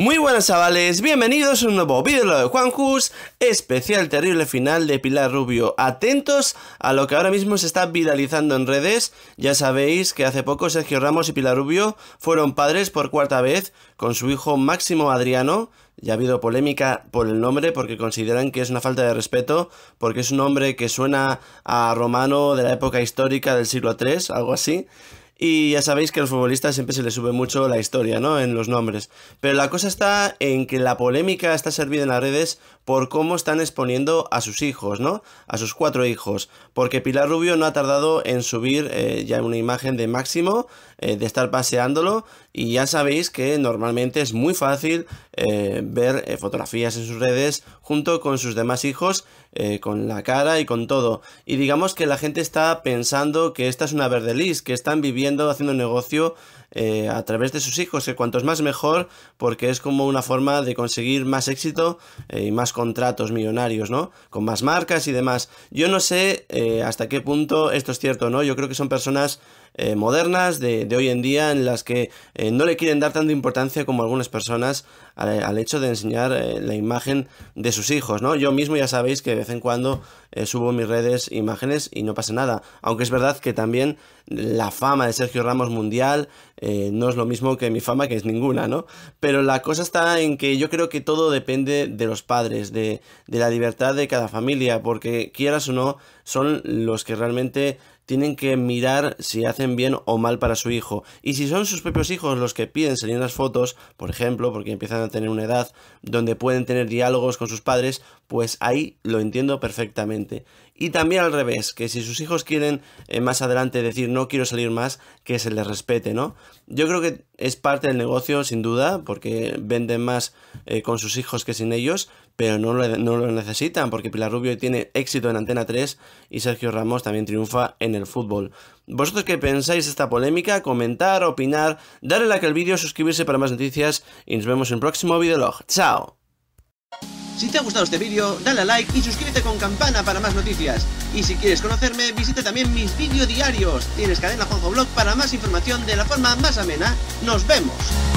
Muy buenas chavales, bienvenidos a un nuevo vídeo de Juan especial terrible final de Pilar Rubio. Atentos a lo que ahora mismo se está viralizando en redes, ya sabéis que hace poco Sergio Ramos y Pilar Rubio fueron padres por cuarta vez con su hijo Máximo Adriano, ya ha habido polémica por el nombre porque consideran que es una falta de respeto, porque es un nombre que suena a romano de la época histórica del siglo III, algo así. Y ya sabéis que a los futbolistas siempre se le sube mucho la historia, ¿no? En los nombres. Pero la cosa está en que la polémica está servida en las redes por cómo están exponiendo a sus hijos, ¿no? A sus cuatro hijos. Porque Pilar Rubio no ha tardado en subir eh, ya una imagen de Máximo, eh, de estar paseándolo. Y ya sabéis que normalmente es muy fácil eh, ver fotografías en sus redes junto con sus demás hijos, con la cara y con todo. Y digamos que la gente está pensando que esta es una verdelis, que están viviendo, haciendo negocio a través de sus hijos, que cuantos más mejor, porque es como una forma de conseguir más éxito y más contratos millonarios, ¿no? Con más marcas y demás. Yo no sé eh, hasta qué punto esto es cierto, ¿no? Yo creo que son personas eh, modernas de, hoy en día en las que eh, no le quieren dar tanta importancia como algunas personas al, hecho de enseñar la imagen de sus hijos, ¿no? Yo mismo ya sabéis que de vez en cuando subo mis redes imágenes y no pasa nada, aunque es verdad que también la fama de Sergio Ramos mundial no es lo mismo que mi fama que es ninguna, ¿no? Pero la cosa está en que yo creo que todo depende de los padres, de la libertad de cada familia, porque quieras o no, son los que realmente tienen que mirar si hacen bien o mal para su hijo. Y si son sus propios hijos los que piden salir en las fotos, por ejemplo, porque empiezan a tener una edad donde pueden tener diálogos con sus padres, pues ahí lo entiendo perfectamente. Y también al revés, que si sus hijos quieren eh, más adelante decir no quiero salir más, que se les respete, ¿no? Yo creo que es parte del negocio, sin duda, porque venden más eh, con sus hijos que sin ellos, pero no lo, no lo necesitan, porque Pilar Rubio tiene éxito en Antena 3 y Sergio Ramos también triunfa en el fútbol. ¿Vosotros qué pensáis de esta polémica? Comentar, opinar, darle like al vídeo, suscribirse para más noticias y nos vemos en el próximo videolog. ¡Chao! Si te ha gustado este vídeo, dale like y suscríbete con campana para más noticias. Y si quieres conocerme, visita también mis vídeos diarios. Tienes cadena Juanjo Blog para más información de la forma más amena. ¡Nos vemos!